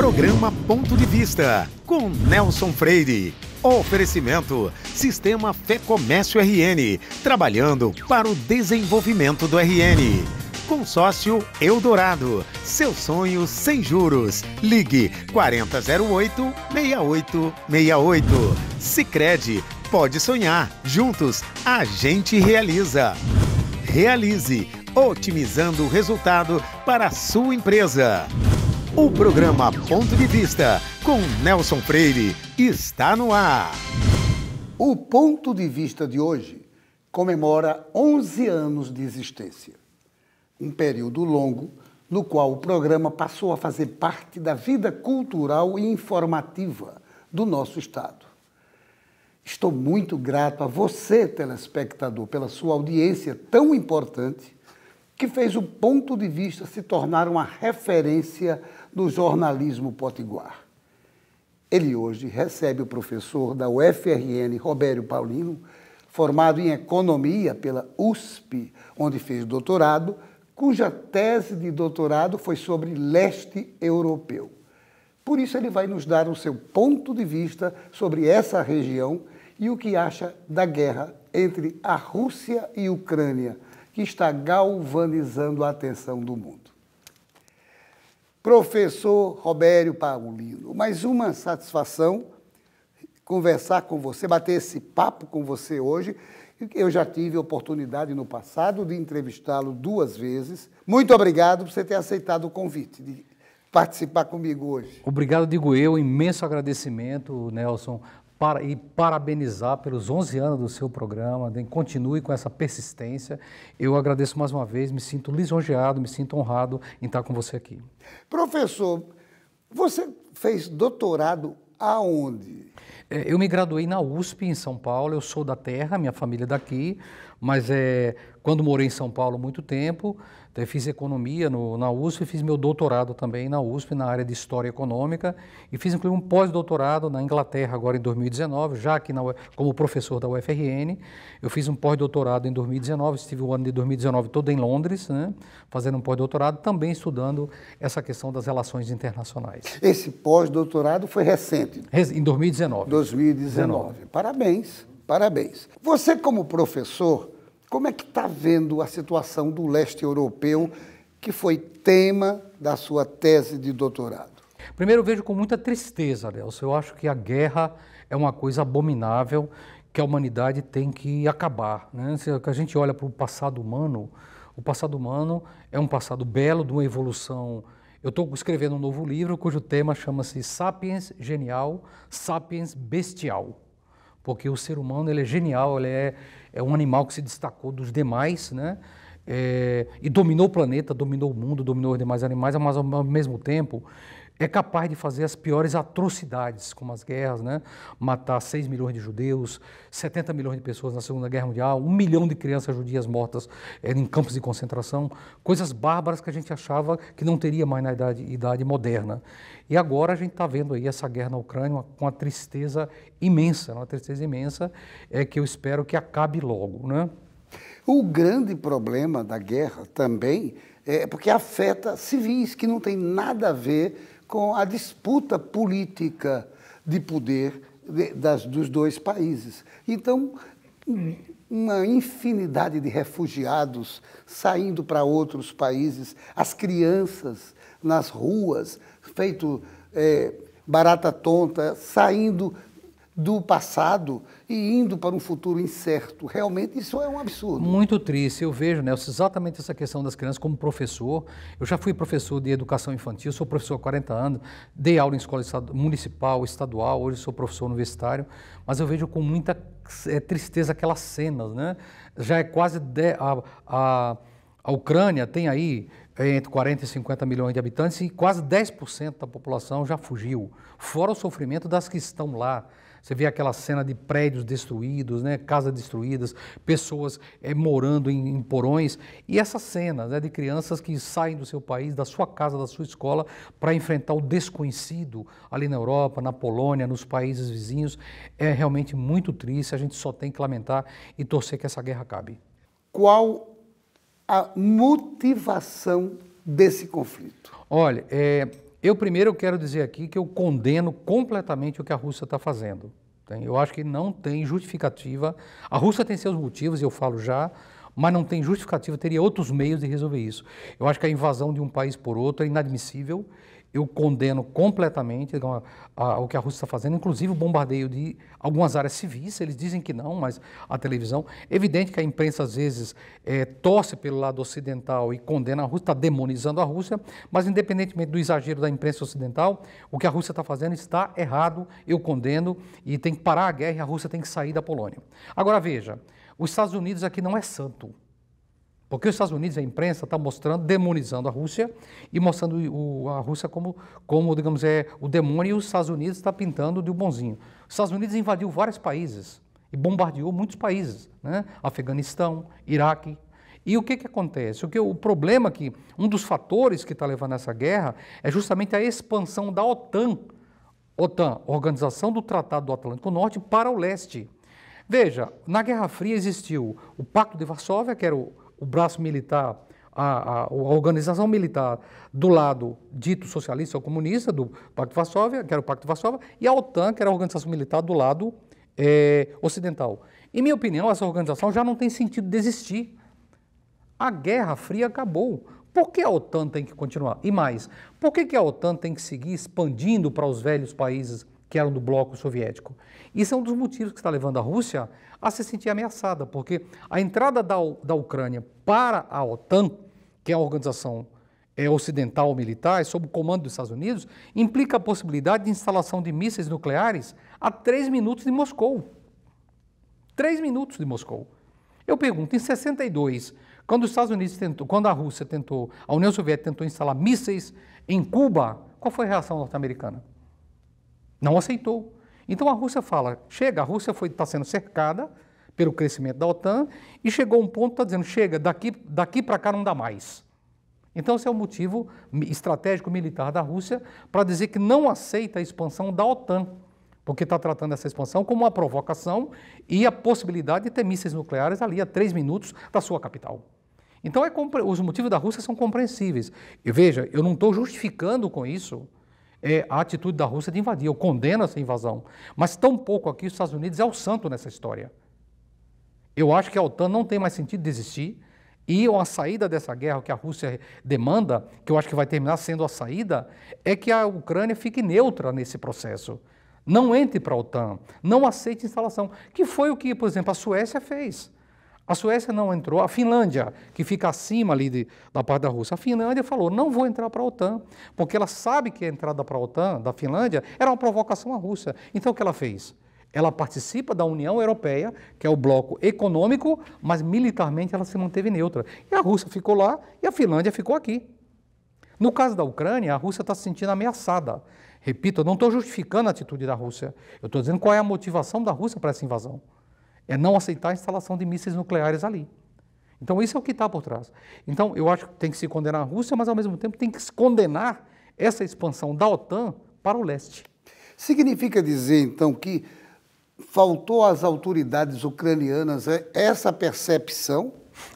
Programa Ponto de Vista, com Nelson Freire. Oferecimento: Sistema Fé Comércio RN, trabalhando para o desenvolvimento do RN. Consórcio Eldorado, seu sonho sem juros. Ligue 4008 6868. Sicredi, pode sonhar, juntos a gente realiza. Realize, otimizando o resultado para a sua empresa. O programa Ponto de Vista, com Nelson Freire, está no ar. O Ponto de Vista de hoje comemora 11 anos de existência. Um período longo no qual o programa passou a fazer parte da vida cultural e informativa do nosso Estado. Estou muito grato a você, telespectador, pela sua audiência tão importante que fez o ponto de vista se tornar uma referência no jornalismo potiguar. Ele hoje recebe o professor da UFRN, Robério Paulino, formado em economia pela USP, onde fez doutorado, cuja tese de doutorado foi sobre leste europeu. Por isso, ele vai nos dar o seu ponto de vista sobre essa região e o que acha da guerra entre a Rússia e a Ucrânia que está galvanizando a atenção do mundo. Professor Robério Paulino, mais uma satisfação conversar com você, bater esse papo com você hoje. Eu já tive a oportunidade no passado de entrevistá-lo duas vezes. Muito obrigado por você ter aceitado o convite de participar comigo hoje. Obrigado, digo eu, imenso agradecimento, Nelson, para, e parabenizar pelos 11 anos do seu programa. Né, continue com essa persistência. Eu agradeço mais uma vez, me sinto lisonjeado, me sinto honrado em estar com você aqui. Professor, você fez doutorado aonde? É, eu me graduei na USP, em São Paulo. Eu sou da terra, minha família é daqui. Mas é, quando morei em São Paulo muito tempo, eh, fiz economia no, na USP, fiz meu doutorado também na USP, na área de História Econômica, e fiz inclusive um pós-doutorado na Inglaterra agora em 2019, já aqui na, como professor da UFRN. Eu fiz um pós-doutorado em 2019, estive o ano de 2019 todo em Londres, né, fazendo um pós-doutorado, também estudando essa questão das relações internacionais. Esse pós-doutorado foi recente? Em 2019. 2019. 2019. Parabéns. Parabéns. Você, como professor, como é que está vendo a situação do leste europeu, que foi tema da sua tese de doutorado? Primeiro, vejo com muita tristeza, Nelson. Eu acho que a guerra é uma coisa abominável que a humanidade tem que acabar. Né? Se é a gente olha para o passado humano, o passado humano é um passado belo, de uma evolução. Eu estou escrevendo um novo livro cujo tema chama-se Sapiens Genial, Sapiens Bestial porque o ser humano ele é genial, ele é, é um animal que se destacou dos demais, né? É, e dominou o planeta, dominou o mundo, dominou os demais animais, mas ao mesmo tempo é capaz de fazer as piores atrocidades, como as guerras, né? matar 6 milhões de judeus, 70 milhões de pessoas na Segunda Guerra Mundial, um milhão de crianças judias mortas eh, em campos de concentração, coisas bárbaras que a gente achava que não teria mais na idade, idade moderna. E agora a gente está vendo aí essa guerra na Ucrânia com uma tristeza imensa, uma tristeza imensa, é que eu espero que acabe logo. Né? O grande problema da guerra também é porque afeta civis que não tem nada a ver com a disputa política de poder de, das, dos dois países. Então, uma infinidade de refugiados saindo para outros países, as crianças nas ruas, feito é, barata tonta, saindo do passado e indo para um futuro incerto. Realmente isso é um absurdo. Muito triste. Eu vejo, Nelson, exatamente essa questão das crianças como professor. Eu já fui professor de educação infantil, sou professor há 40 anos, dei aula em escola municipal, estadual, hoje sou professor universitário, mas eu vejo com muita é, tristeza aquelas cenas, né? Já é quase de, a, a, a Ucrânia tem aí é, entre 40 e 50 milhões de habitantes e quase 10% da população já fugiu, fora o sofrimento das que estão lá. Você vê aquela cena de prédios destruídos, né, casas destruídas, pessoas é, morando em, em, porões. E essa cena né, de crianças que saem do seu país, da sua casa, da sua escola, para enfrentar o desconhecido ali na Europa, na Polônia, nos países vizinhos, é realmente muito triste. A gente só tem que lamentar e torcer que essa guerra acabe. Qual a motivação desse conflito? Olha, é, eu primeiro quero dizer aqui que eu condeno completamente o que a Rússia está fazendo. Tá? Eu acho que não tem justificativa. A Rússia tem seus motivos, eu falo já, mas não tem justificativa. Teria outros meios de resolver isso. Eu acho que a invasão de um país por outro é inadmissível eu condeno completamente então, a, a, o que a Rússia está fazendo, inclusive o bombardeio de algumas áreas civis. Eles dizem que não, mas a televisão. Evidente que a imprensa, às vezes, é, torce pelo lado ocidental e condena a Rússia, está demonizando a Rússia, mas independentemente do exagero da imprensa ocidental, o que a Rússia está fazendo está errado, eu condeno, e tem que parar a guerra e a Rússia tem que sair da Polônia. Agora veja, os Estados Unidos aqui não é santo. Porque os Estados Unidos, a imprensa, está mostrando, demonizando a Rússia e mostrando o, a Rússia como, como, digamos, é o demônio e os Estados Unidos está pintando de um bonzinho. Os Estados Unidos invadiu vários países e bombardeou muitos países, né? Afeganistão, Iraque. E o que, que acontece? O, que, o problema que, um dos fatores que está levando a essa guerra é justamente a expansão da OTAN, OTAN, Organização do Tratado do Atlântico Norte, para o leste. Veja, na Guerra Fria existiu o Pacto de Varsóvia, que era o, o braço militar, a, a, a, organização militar do lado dito socialista ou comunista, do Pacto de Varsóvia, que era o Pacto de Varsóvia, e a OTAN, que era a organização militar do lado é, ocidental. Em minha opinião, essa organização já não tem sentido Desistir. A Guerra Fria acabou. Por que a OTAN tem que continuar? E mais, por que, que a OTAN tem que seguir expandindo para os velhos países que eram do bloco soviético. Isso é um dos motivos que está levando a Rússia a se sentir ameaçada, porque a entrada da, da Ucrânia para a OTAN, que é a organização é, ocidental militar, sob o comando dos Estados Unidos, implica a possibilidade de instalação de mísseis nucleares a três minutos de Moscou. Três minutos de Moscou. Eu pergunto, em 62, quando os Estados Unidos tentou, quando a Rússia tentou, a União Soviética tentou instalar mísseis em Cuba, qual foi a reação norte-americana? Não aceitou. Então a Rússia fala: chega, a Rússia está sendo cercada pelo crescimento da OTAN e chegou um ponto está dizendo: chega, daqui, daqui para cá não dá mais. Então, esse é o motivo estratégico militar da Rússia para dizer que não aceita a expansão da OTAN, porque está tratando essa expansão como uma provocação e a possibilidade de ter mísseis nucleares ali a três minutos da sua capital. Então, é, os motivos da Rússia são compreensíveis. E veja, eu não estou justificando com isso é, a atitude da Rússia de invadir. Eu condeno essa invasão. Mas tão pouco aqui os Estados Unidos é o santo nessa história. Eu acho que a OTAN não tem mais sentido desistir E a saída dessa guerra que a Rússia demanda, que eu acho que vai terminar sendo a saída, é que a Ucrânia fique neutra nesse processo. Não entre para a OTAN, não aceite instalação, que foi o que, por exemplo, a Suécia fez. A Suécia não entrou, a Finlândia, que fica acima ali de, da parte da Rússia, a Finlândia falou: não vou entrar para a OTAN, porque ela sabe que a entrada para a OTAN da Finlândia era uma provocação à Rússia. Então o que ela fez? Ela participa da União Europeia, que é o bloco econômico, mas militarmente ela se manteve neutra. E a Rússia ficou lá e a Finlândia ficou aqui. No caso da Ucrânia, a Rússia está se sentindo ameaçada. Repito, eu não estou justificando a atitude da Rússia. Eu estou dizendo qual é a motivação da Rússia para essa invasão é não aceitar a instalação de mísseis nucleares ali. Então, isso é o que está por trás. Então, eu acho que tem que se condenar a Rússia, mas ao mesmo tempo tem que se condenar essa expansão da OTAN para o leste. Significa dizer, então, que faltou às autoridades ucranianas é, essa percepção?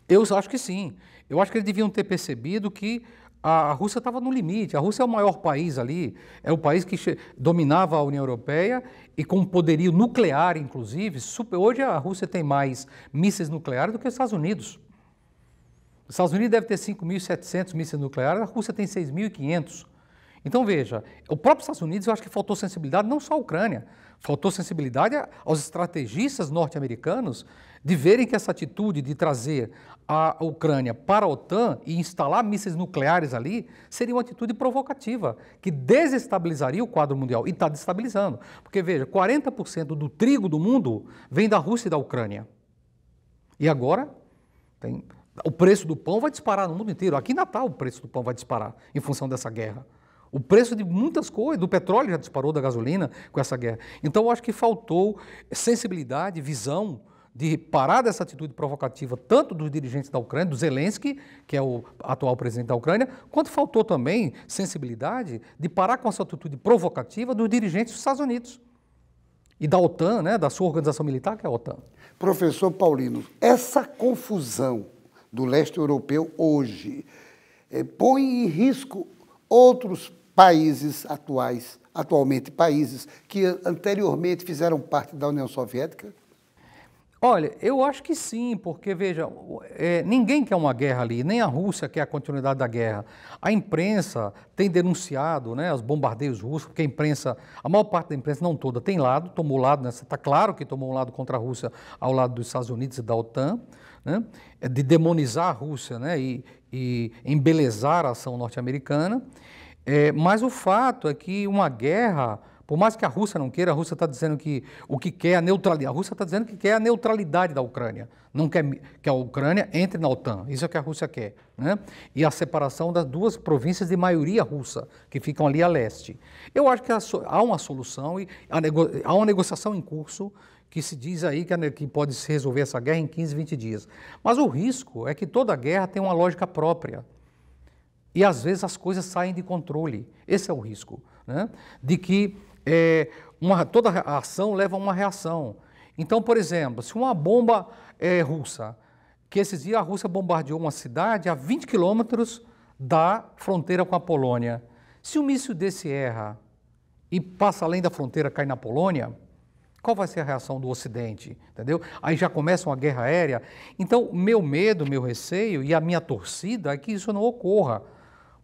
Eu acho que sim. Eu acho que eles deviam ter percebido que a, Rússia estava no limite. A Rússia é o maior país ali, é o país que dominava a União Europeia e com poderio nuclear, inclusive. Super... hoje a Rússia tem mais mísseis nucleares do que os Estados Unidos. Os Estados Unidos devem ter 5.700 mísseis nucleares, a Rússia tem 6.500. Então veja, o próprio Estados Unidos, eu acho que faltou sensibilidade não só à Ucrânia, faltou sensibilidade aos estrategistas norte-americanos de verem que essa atitude de trazer a Ucrânia para a OTAN e instalar mísseis nucleares ali seria uma atitude provocativa, que desestabilizaria o quadro mundial. E está destabilizando. Porque, veja, 40% do trigo do mundo vem da Rússia e da Ucrânia. E agora, tem, o preço do pão vai disparar no mundo inteiro. Aqui em Natal, o preço do pão vai disparar em função dessa guerra. O preço de muitas coisas, do petróleo já disparou, da gasolina, com essa guerra. Então, eu acho que faltou sensibilidade, visão de parar dessa atitude provocativa tanto dos dirigentes da Ucrânia, do Zelensky, que é o atual presidente da Ucrânia, quanto faltou também sensibilidade de parar com essa atitude provocativa dos dirigentes dos Estados Unidos e da OTAN, né, da sua organização militar, que é a OTAN. Professor Paulino, essa confusão do leste europeu hoje é, põe em risco outros países atuais, atualmente países que anteriormente fizeram parte da União Soviética? Olha, eu acho que sim, porque veja, é, ninguém quer uma guerra ali, nem a Rússia quer a continuidade da guerra. A imprensa tem denunciado né, os bombardeios russos, porque a imprensa, a maior parte da imprensa, não toda, tem lado, tomou lado nessa. Está claro que tomou um lado contra a Rússia ao lado dos Estados Unidos e da OTAN, né, é de demonizar a Rússia né, e, e embelezar a ação norte-americana. É, mas o fato é que uma guerra por mais que a Rússia não queira, a Rússia está dizendo que o que quer é a neutralidade. A Rússia está dizendo que quer a neutralidade da Ucrânia. Não quer que a Ucrânia entre na OTAN. Isso é o que a Rússia quer. Né? E a separação das duas províncias de maioria russa, que ficam ali a leste. Eu acho que há uma solução e há uma negociação em curso que se diz aí que pode se resolver essa guerra em 15, 20 dias. Mas o risco é que toda guerra tem uma lógica própria. E às vezes as coisas saem de controle. Esse é o risco. Né? De que é, uma, toda ação leva a uma reação. Então, por exemplo, se uma bomba é, russa, que esses dias a Rússia bombardeou uma cidade a 20 quilômetros da fronteira com a Polônia. Se um míssil desse erra e passa além da fronteira, cai na Polônia, qual vai ser a reação do Ocidente? Entendeu? Aí já começa uma guerra aérea. Então, meu medo, meu receio e a minha torcida é que isso não ocorra.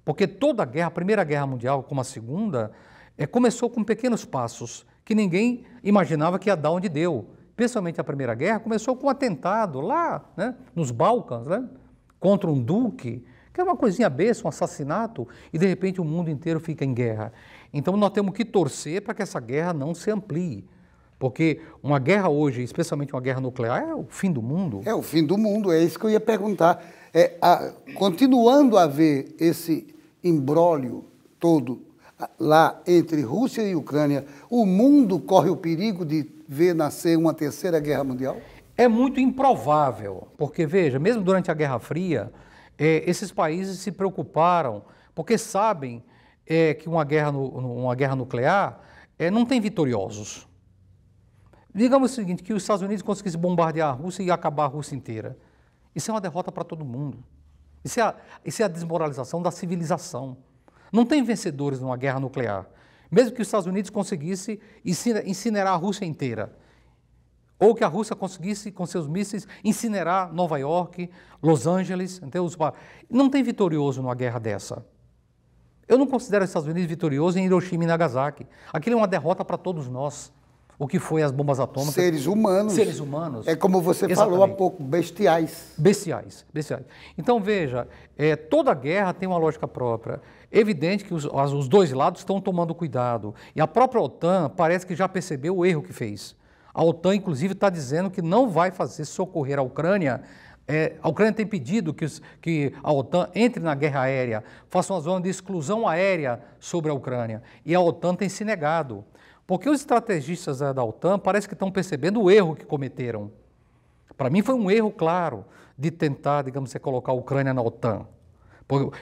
Porque toda guerra, a Primeira Guerra Mundial como a Segunda, é, começou com pequenos passos que ninguém imaginava que ia dar onde deu. Especialmente a Primeira Guerra começou com um atentado lá né, nos Balcãs, né, contra um duque, que é uma coisinha besta, um assassinato, e de repente o mundo inteiro fica em guerra. Então nós temos que torcer para que essa guerra não se amplie. Porque uma guerra hoje, especialmente uma guerra nuclear, é o fim do mundo. É o fim do mundo, é isso que eu ia perguntar. É, a, continuando a ver esse imbróglio todo lá entre Rússia e Ucrânia, o mundo corre o perigo de ver nascer uma terceira guerra mundial? É muito improvável, porque veja, mesmo durante a Guerra Fria, é, esses países se preocuparam, porque sabem é, que uma guerra, no, uma guerra nuclear é, não tem vitoriosos. Digamos o seguinte, que os Estados Unidos conseguissem bombardear a Rússia e acabar a Rússia inteira. Isso é uma derrota para todo mundo. Isso é, a, isso é a desmoralização da civilização. Não tem vencedores numa guerra nuclear. Mesmo que os Estados Unidos conseguisse incinerar a Rússia inteira, ou que a Rússia conseguisse, com seus mísseis, incinerar Nova York, Los Angeles, não tem vitorioso numa guerra dessa. Eu não considero os Estados Unidos vitorioso em Hiroshima e Nagasaki. Aquilo é uma derrota para todos nós. O que foi as bombas atômicas? Seres humanos. Seres humanos. É como você Exatamente. falou há pouco, bestiais. Bestiais, bestiais. Então veja, é, toda guerra tem uma lógica própria. Evidente que os, os dois lados estão tomando cuidado. E a própria OTAN parece que já percebeu o erro que fez. A OTAN, inclusive, está dizendo que não vai fazer socorrer a Ucrânia é, a Ucrânia tem pedido que, os, que, a OTAN entre na guerra aérea, faça uma zona de exclusão aérea sobre a Ucrânia. E a OTAN tem se negado. Porque os estrategistas é, da, OTAN parece que estão percebendo o erro que cometeram. Para mim foi um erro claro de tentar, digamos, você colocar a Ucrânia na OTAN.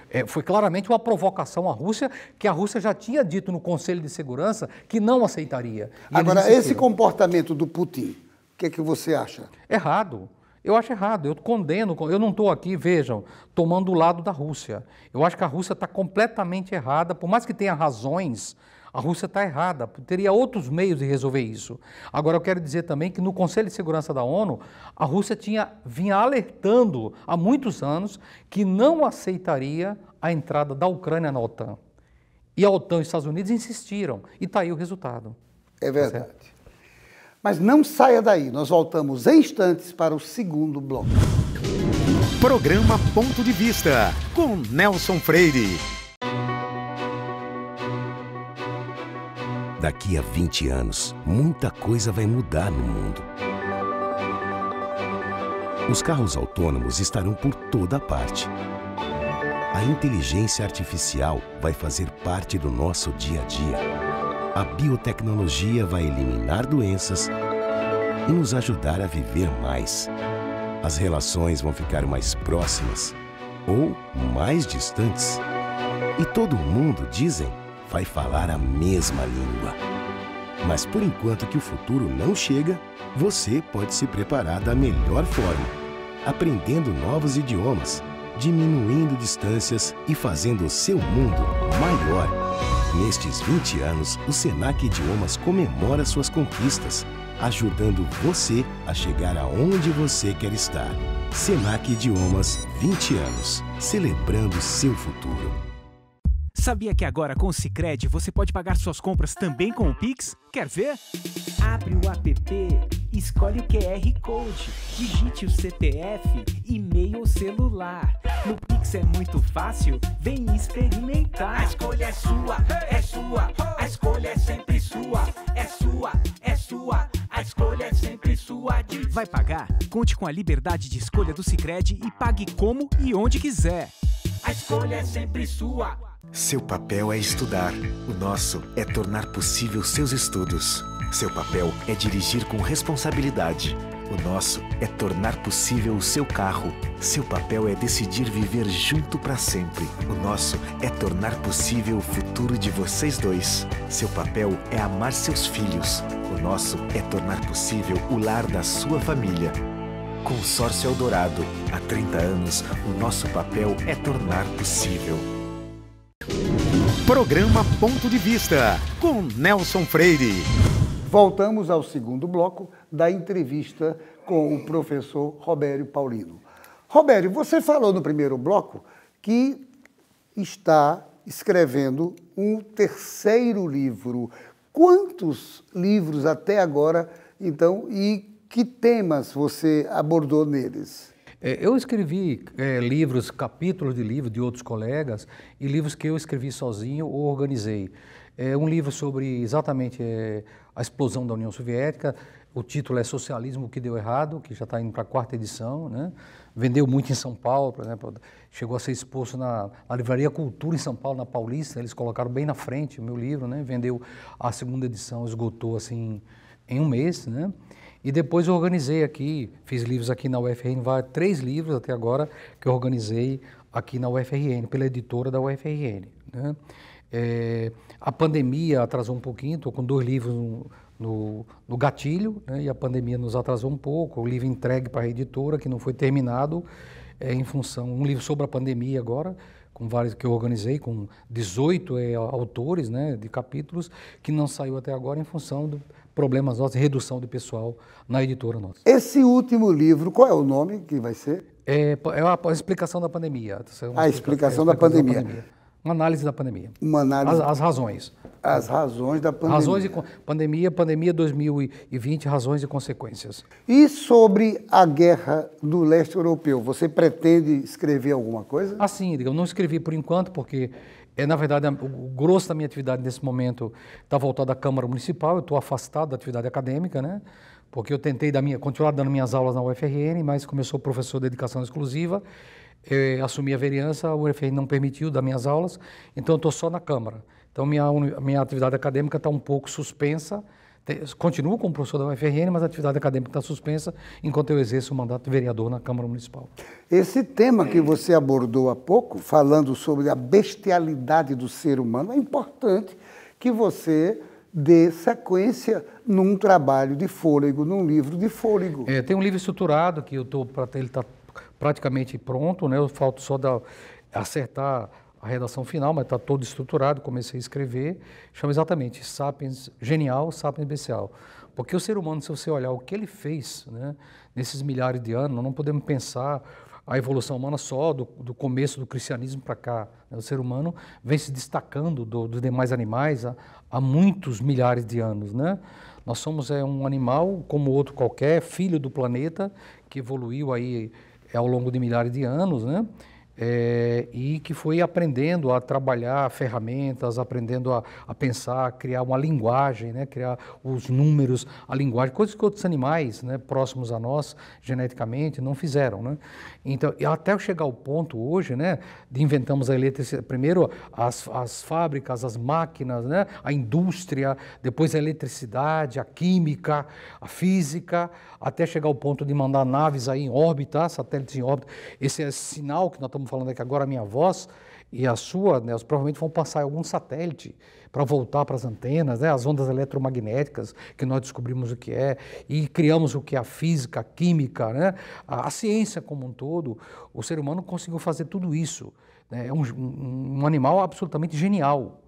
É, foi claramente uma provocação à Rússia, que a Rússia já tinha dito no Conselho de Segurança que não aceitaria. Agora, esse comportamento do Putin, o que é que você acha? Errado. Eu acho errado, eu condeno, eu não estou aqui, vejam, tomando o lado da Rússia. Eu acho que a Rússia está completamente errada, por mais que tenha razões a Rússia está errada, teria outros meios de resolver isso. Agora, eu quero dizer também que no Conselho de Segurança da ONU, a Rússia tinha, vinha alertando há muitos anos que não aceitaria a entrada da Ucrânia na OTAN. E a OTAN e os Estados Unidos insistiram, e está aí o resultado. É tá verdade. Tá Mas não saia daí, nós voltamos em instantes para o segundo bloco. Programa Ponto de Vista, com Nelson Freire. Daqui a 20 anos, muita coisa vai mudar no mundo. Os carros autônomos estarão por toda parte. A inteligência artificial vai fazer parte do nosso dia a dia. A biotecnologia vai eliminar doenças e nos ajudar a viver mais. As relações vão ficar mais próximas ou mais distantes. E todo mundo, dizem, vai falar a mesma língua. Mas por enquanto que o futuro não chega, você pode se preparar da melhor forma, aprendendo novos idiomas, diminuindo distâncias e fazendo o seu mundo maior. Nestes 20 anos, o Senac Idiomas comemora suas conquistas, ajudando você a chegar aonde você quer estar. Senac Idiomas, 20 anos, celebrando seu futuro. Sabia que agora com o Cicred você pode pagar suas compras também com o Pix? Quer ver? Abre o app, escolhe o QR Code, digite o CPF, e-mail ou celular. No Pix é muito fácil, vem experimentar. A escolha é sua, é sua, a escolha é sempre sua, é sua, é sua. A escolha é sempre sua. Vai pagar? Conte com a liberdade de escolha do Cicred e pague como e onde quiser. A escolha é sempre sua. Seu papel é estudar, o nosso é tornar possível seus estudos. Seu papel é dirigir com responsabilidade. O nosso é tornar possível o seu carro. Seu papel é decidir viver junto para sempre. O nosso é tornar possível o futuro de vocês dois. Seu papel é amar seus filhos. O nosso é tornar possível o lar da sua família. Consórcio Eldorado. Há 30 anos, o nosso papel é tornar possível. Programa Ponto de Vista, com Nelson Freire. Voltamos ao segundo bloco da entrevista com o professor Robério Paulino. Robério, você falou no primeiro bloco que está escrevendo um terceiro livro. Quantos livros até agora, então, e que temas você abordou neles? É, eu escrevi é, livros, capítulos de livros de outros colegas e livros que eu escrevi sozinho ou organizei. É um livro sobre exatamente é, a explosão da União Soviética. O título é Socialismo, o que deu errado, que já está indo para a quarta edição. Né? Vendeu muito em São Paulo, por exemplo, chegou a ser exposto na, na Livraria Cultura em São Paulo, na Paulista. Eles colocaram bem na frente o meu livro, né? vendeu a segunda edição, esgotou assim em um mês. Né? E depois eu organizei aqui, fiz livros aqui na UFRN, três livros até agora que eu organizei aqui na UFRN, pela editora da UFRN. Né? É, a pandemia atrasou um pouquinho, estou com dois livros no, no, no gatilho, né? e a pandemia nos atrasou um pouco. O livro entregue para a editora, que não foi terminado, é, em função. Um livro sobre a pandemia agora, com vários que eu organizei, com 18 é, autores né, de capítulos, que não saiu até agora em função do problemas nossos, redução de pessoal na editora nossa. Esse último livro, qual é o nome que vai ser? É, é a, a explicação da pandemia. A, tá a explicação, explicação da, pandemia. da pandemia. Uma análise da pandemia. Uma análise. As, as razões. As razões da pandemia. Razões e pandemia, pandemia 2020, razões e consequências. E sobre a guerra do leste europeu, você pretende escrever alguma coisa? Assim, eu não escrevi por enquanto, porque é, na verdade, o grosso da minha atividade nesse momento está voltado à Câmara Municipal, eu estou afastado da atividade acadêmica, né? Porque eu tentei minha, continuar dando minhas aulas na UFRN, mas como eu sou professor de educação exclusiva, eu é, assumi a vereança, a UFRN não permitiu dar minhas aulas, então eu estou só na Câmara. Então minha, minha atividade acadêmica está um pouco suspensa, Continuo como professor da UFRN, mas a atividade acadêmica está suspensa enquanto eu exerço o mandato de vereador na Câmara Municipal. Esse tema que é. você abordou há pouco, falando sobre a bestialidade do ser humano, é importante que você dê sequência num trabalho de fôlego, num livro de fôlego. É, tem um livro estruturado que eu estou para ele está praticamente pronto, né? Eu falto só da, acertar a redação final, mas está todo estruturado, comecei a escrever, chama exatamente Sapiens Genial, Sapiens Bestial. Porque o ser humano, se você olhar o que ele fez né, nesses milhares de anos, nós não podemos pensar a evolução humana só do, do começo do cristianismo para cá. Né. O ser humano vem se destacando dos do demais animais há, há, muitos milhares de anos. Né? Nós somos é, um animal como outro qualquer, filho do planeta, que evoluiu aí ao longo de milhares de anos, né? é, e que foi aprendendo a trabalhar ferramentas, aprendendo a, a, pensar, criar uma linguagem, né, criar os números, a linguagem, coisas que outros animais né, próximos a nós, geneticamente, não fizeram. Né? Então, até chegar ao ponto hoje, né, de inventamos a eletricidade, primeiro as, as fábricas, as máquinas, né, a indústria, depois a eletricidade, a química, a física, até chegar ao ponto de mandar naves aí em órbita, satélites em órbita. Esse é sinal que nós estamos falando aqui agora, a minha voz e a sua, né, provavelmente vão passar em algum satélite para voltar para as antenas, né, as ondas eletromagnéticas que nós descobrimos o que é e criamos o que é a física, a química, né, a, a ciência como um todo. O ser humano conseguiu fazer tudo isso. Né, é um, um, um animal absolutamente genial.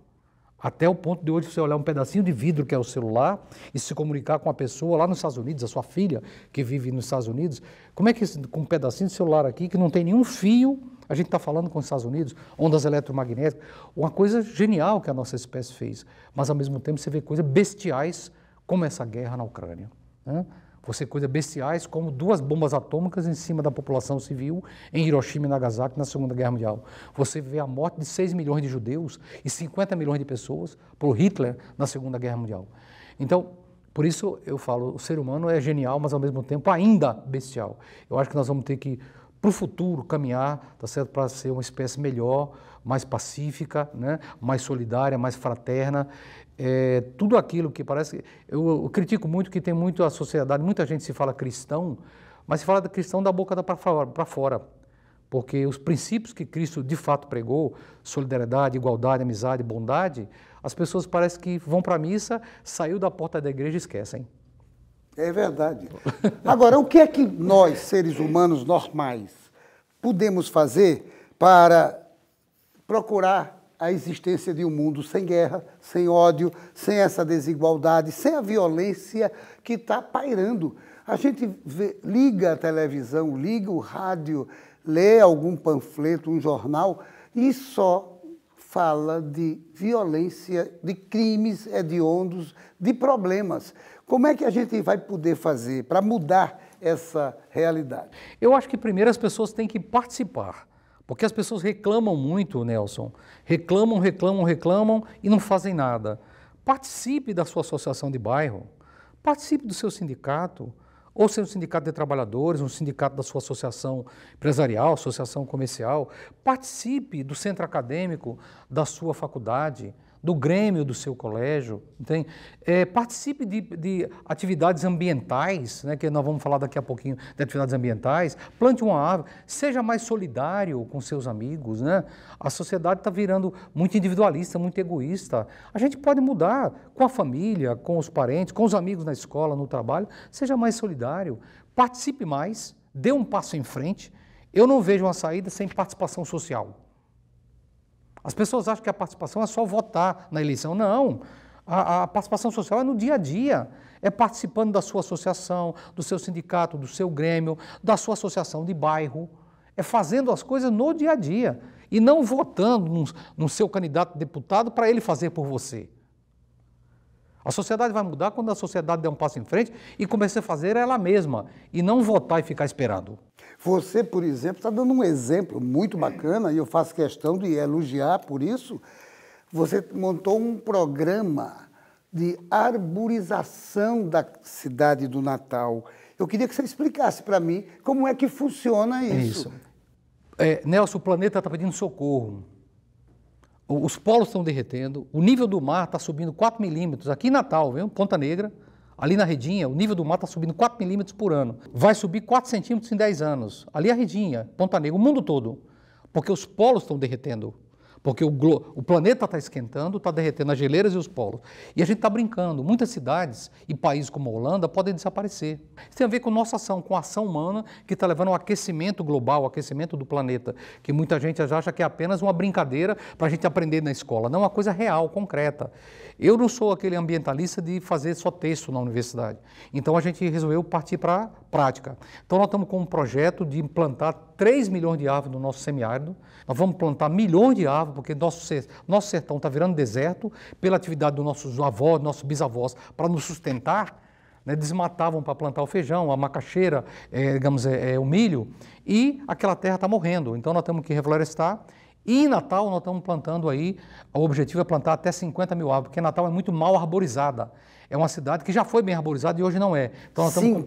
Até o ponto de hoje você olhar um pedacinho de vidro que é o celular e se comunicar com uma pessoa lá nos Estados Unidos, a sua filha que vive nos Estados Unidos. Como é que com um pedacinho de celular aqui que não tem nenhum fio a gente está falando com os Estados Unidos, ondas eletromagnéticas, uma coisa genial que a nossa espécie fez, mas ao mesmo tempo você vê coisas bestiais como essa guerra na Ucrânia. Né? Você coisas bestiais como duas bombas atômicas em cima da população civil em Hiroshima e Nagasaki na Segunda Guerra Mundial. Você vê a morte de 6 milhões de judeus e 50 milhões de pessoas por Hitler na Segunda Guerra Mundial. Então, por isso eu falo, o ser humano é genial, mas ao mesmo tempo ainda bestial. Eu acho que nós vamos ter que para o futuro caminhar, tá certo? Para ser uma espécie melhor, mais pacífica, né? Mais solidária, mais fraterna. É, tudo aquilo que parece. Eu, eu, critico muito que tem muito a sociedade, muita gente se fala cristão, mas se fala cristão da boca para fora. Porque os princípios que Cristo de fato pregou, solidariedade, igualdade, amizade, bondade, as pessoas parece que vão para a missa, saiu da porta da igreja e esquecem. É verdade. Agora, o que é que nós, seres humanos normais, podemos fazer para procurar a existência de um mundo sem guerra, sem ódio, sem essa desigualdade, sem a violência que está pairando? A gente vê, liga a televisão, liga o rádio, lê algum panfleto, um jornal e só fala de violência, de crimes hediondos, de problemas. Como é que a gente vai poder fazer para mudar essa realidade? Eu acho que primeiro as pessoas têm que participar. Porque as pessoas reclamam muito, Nelson. Reclamam, reclamam, reclamam e não fazem nada. Participe da sua associação de bairro, participe do seu sindicato, ou seja, um sindicato de trabalhadores, um sindicato da sua associação empresarial, associação comercial. Participe do centro acadêmico da sua faculdade do Grêmio do seu colégio, entende? É, participe de, de, atividades ambientais, né, que nós vamos falar daqui a pouquinho de atividades ambientais, plante uma árvore, seja mais solidário com seus amigos. Né? A sociedade está virando muito individualista, muito egoísta. A gente pode mudar com a família, com os parentes, com os amigos na escola, no trabalho, seja mais solidário, participe mais, dê um passo em frente. Eu não vejo uma saída sem participação social. As pessoas acham que a participação é só votar na eleição. Não. A, a, participação social é no dia a dia. É participando da sua associação, do seu sindicato, do seu grêmio, da sua associação de bairro. É fazendo as coisas no dia a dia. E não votando no, no seu candidato deputado para ele fazer por você. A sociedade vai mudar quando a sociedade der um passo em frente e começar a fazer ela mesma e não votar e ficar esperando. Você, por exemplo, está dando um exemplo muito bacana e eu faço questão de elogiar por isso. Você montou um programa de arborização da cidade do Natal. Eu queria que você explicasse para mim como é que funciona isso. isso. É, Nelson, o planeta está pedindo socorro os polos estão derretendo, o nível do mar está subindo 4 milímetros. Aqui em Natal, viu? Ponta Negra, ali na Redinha, o nível do mar está subindo 4 milímetros por ano. Vai subir 4 centímetros em 10 anos. Ali a Redinha, Ponta Negra, o mundo todo. Porque os polos estão derretendo. Porque o, o planeta está esquentando, está derretendo as geleiras e os polos. E a gente está brincando. Muitas cidades e países como a Holanda podem desaparecer. Isso tem a ver com nossa ação, com a ação humana que está levando ao aquecimento global, ao aquecimento do planeta, que muita gente acha que é apenas uma brincadeira para a gente aprender na escola. Não, é uma coisa real, concreta. Eu não sou aquele ambientalista de fazer só texto na universidade. Então a gente resolveu partir para prática. Então, nós estamos com um projeto de implantar 3 milhões de árvores no nosso semiárido. Nós vamos plantar milhões de árvores, porque nosso, nosso sertão está virando deserto pela atividade dos nossos avós, nossos bisavós, para nos sustentar. Né, desmatavam para plantar o feijão, a macaxeira, é, digamos, é, é, o milho, e aquela terra está morrendo. Então, nós temos que reflorestar. E em Natal, nós estamos plantando aí, o objetivo é plantar até 50 mil árvores, porque Natal é muito mal arborizada. É uma cidade que já foi bem arborizada e hoje não é. Então, 50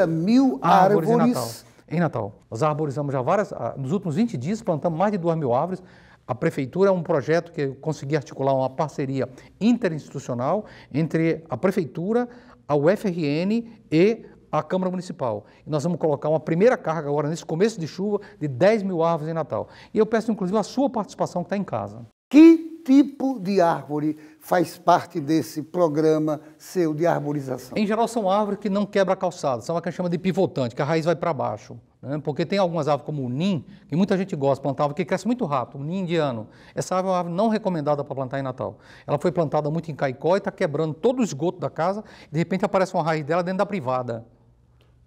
com... mil árvores, árvores em Natal. Em Natal. Nós arborizamos já várias. Ah, nos últimos 20 dias, plantamos mais de 2 mil árvores. A prefeitura é um projeto que eu consegui articular uma parceria interinstitucional entre a prefeitura, a UFRN e a Câmara Municipal. E nós vamos colocar uma primeira carga agora, nesse começo de chuva, de 10 mil árvores em Natal. E eu peço, inclusive, a sua participação que está em casa. Que tipo de árvore faz parte desse programa seu de arborização? Em geral, são árvores que não quebra calçada, são a que chama de pivotante, que a raiz vai para baixo. Né? Porque tem algumas árvores como o nim, que muita gente gosta de plantar, porque cresce muito rápido, o nim indiano. Essa árvore é uma árvore não recomendada para plantar em Natal. Ela foi plantada muito em Caicó e está quebrando todo o esgoto da casa, e de repente aparece uma raiz dela dentro da privada.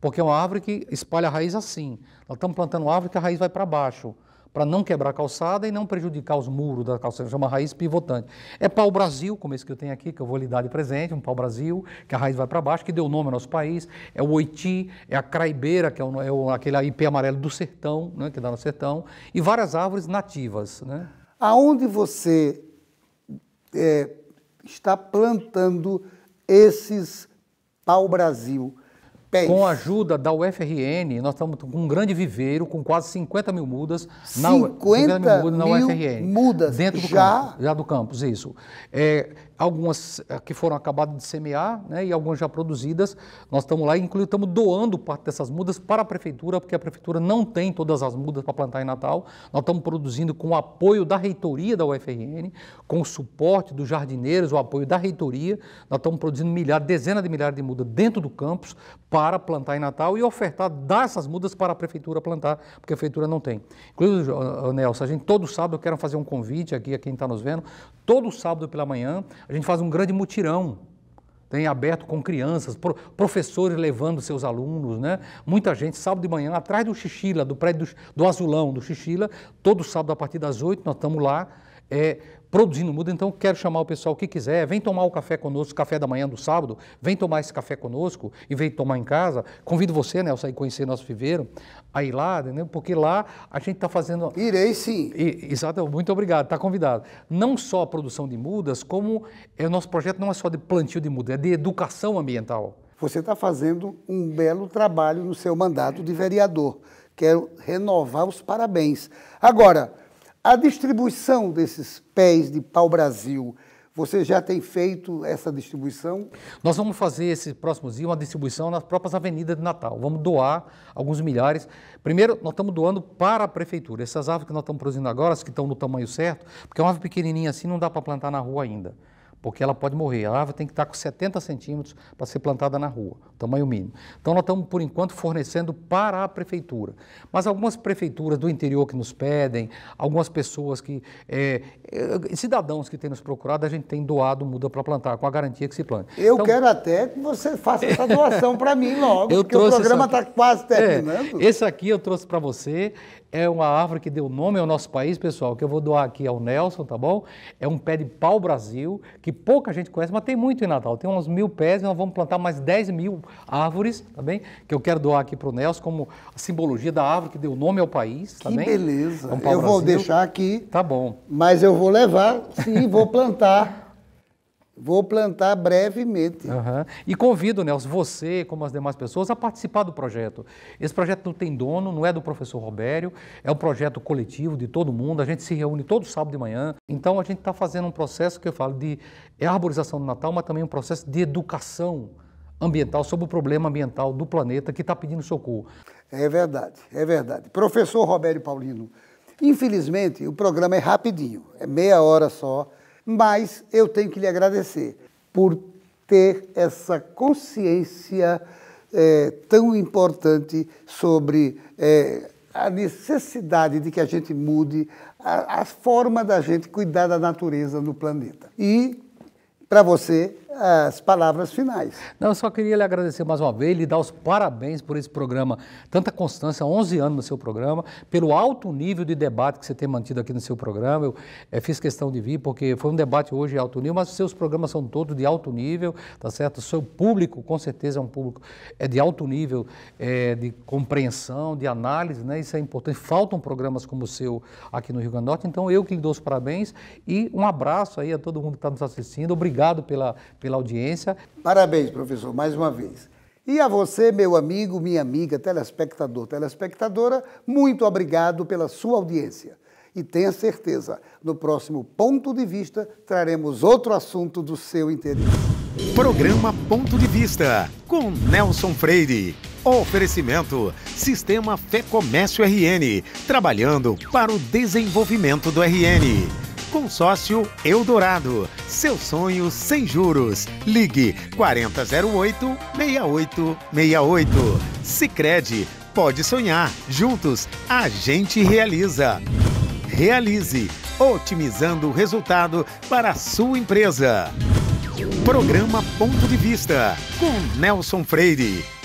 Porque é uma árvore que espalha a raiz assim. Nós estamos plantando uma árvore que a raiz vai para baixo para não quebrar a calçada e não prejudicar os muros da calçada, chama raiz pivotante. É pau-brasil, como esse que eu tenho aqui, que eu vou lhe dar de presente, um pau-brasil, que a raiz vai para baixo, que deu nome ao nosso país, é o oiti, é a craibeira, que é, o, é o, aquele IP amarelo do sertão, né, que dá no sertão, e várias árvores nativas. Né? Aonde você é, está plantando esses pau-brasil? pés. Com a ajuda da UFRN, nós estamos com um grande viveiro com quase 50 mil mudas na, 50 mil mudas na UFRN. Mudas dentro do já? Campus, já do campus, isso. É, algumas eh, que foram acabadas de semear né, e algumas já produzidas. Nós estamos lá, inclusive estamos doando parte dessas mudas para a prefeitura, porque a prefeitura não tem todas as mudas para plantar em Natal. Nós estamos produzindo com o apoio da reitoria da UFRN, com o suporte dos jardineiros, o apoio da reitoria. Nós estamos produzindo milhares, dezenas de milhares de mudas dentro do campus para plantar em Natal e ofertar, dar essas mudas para a prefeitura plantar, porque a prefeitura não tem. Inclusive, eh, Nelson, a gente todo sábado, eu quero fazer um convite aqui a quem está nos vendo, todo sábado pela manhã a gente faz um grande mutirão, tem né, aberto com crianças, pro, professores levando seus alunos, né? Muita gente, sábado de manhã, atrás do Xixila, do prédio do, do Azulão, do Xixila, todo sábado a partir das oito nós estamos lá, é, produzindo muda, então quero chamar o pessoal que quiser, vem tomar o café conosco, café da manhã do sábado, vem tomar esse café conosco e vem tomar em casa. Convido você, Nelson, a sair conhecer nosso viveiro, a ir lá, né? porque lá a gente está fazendo... Irei sim. E, exato, muito obrigado, está convidado. Não só a produção de mudas, como é, o nosso projeto não é só de plantio de mudas, é de educação ambiental. Você está fazendo um belo trabalho no seu mandato de vereador. Quero renovar os parabéns. Agora a distribuição desses pés de pau-brasil, você já tem feito essa distribuição? Nós vamos fazer esse próximo dia uma distribuição nas próprias avenidas de Natal. Vamos doar alguns milhares. Primeiro, nós estamos doando para a prefeitura. Essas aves que nós estamos produzindo agora, as que estão no tamanho certo, porque uma ave pequenininha assim não dá para plantar na rua ainda porque ela pode morrer. A árvore tem que estar com 70 centímetros para ser plantada na rua, tamanho mínimo. Então, nós estamos, por enquanto, fornecendo para a prefeitura. Mas algumas prefeituras do interior que nos pedem, algumas pessoas que. É, é, cidadãos que têm nos procurado, a gente tem doado muda para plantar, com a garantia que se plante. Eu então, quero até que você faça essa doação para mim logo, eu porque o programa está quase é, terminando. É, esse aqui eu trouxe para você, é uma árvore que deu nome ao nosso país, pessoal, que eu vou doar aqui ao Nelson, tá bom? É um pé de pau Brasil, que pouca gente conhece, mas tem muito em Natal. Tem uns mil pés, nós vamos plantar mais 10 mil árvores, tá bem? Que eu quero doar aqui para o Nelson como a simbologia da árvore que deu nome ao país, tá que bem? beleza. É um eu vou deixar aqui. Tá bom. Mas eu vou levar, sim, vou plantar. Vou plantar brevemente. Uhum. E convido, Nelson, você, como as demais pessoas, a participar do projeto. Esse projeto não tem dono, não é do professor Robério, é um projeto coletivo de todo mundo. A gente se reúne todo sábado de manhã. Então, a gente está fazendo um processo que eu falo de arborização do Natal, mas também um processo de educação ambiental sobre o problema ambiental do planeta que está pedindo socorro. É verdade, é verdade. Professor Robério Paulino, infelizmente, o programa é rapidinho é meia hora só mas eu tenho que lhe agradecer por ter essa consciência é, tão importante sobre é, a necessidade de que a gente mude a, a forma da gente cuidar da natureza no planeta. E, para você, as palavras finais. Não, eu só queria lhe agradecer mais uma vez, lhe dar os parabéns por esse programa, tanta constância, 11 anos no seu programa, pelo alto nível de debate que você tem mantido aqui no seu programa. Eu é, fiz questão de vir, porque foi um debate hoje de alto nível, mas os seus programas são todos de alto nível, tá certo? O seu público, com certeza, é um público é de alto nível é, de compreensão, de análise, né? Isso é importante. Faltam programas como o seu aqui no Rio Grande do Norte, então eu que lhe dou os parabéns e um abraço aí a todo mundo que está nos assistindo. Obrigado pela, pela pela audiência. Parabéns, professor, mais uma vez. E a você, meu amigo, minha amiga, telespectador, telespectadora, muito obrigado pela sua audiência. E tenha certeza, no próximo Ponto de Vista traremos outro assunto do seu interesse. Programa Ponto de Vista, com Nelson Freire. Oferecimento: Sistema Fé Comércio RN, trabalhando para o desenvolvimento do RN. Consórcio Eldorado. Seu sonho sem juros. Ligue 4008 6868. Sicredi. Pode sonhar. Juntos a gente realiza. Realize, otimizando o resultado para a sua empresa. Programa Ponto de Vista com Nelson Freire.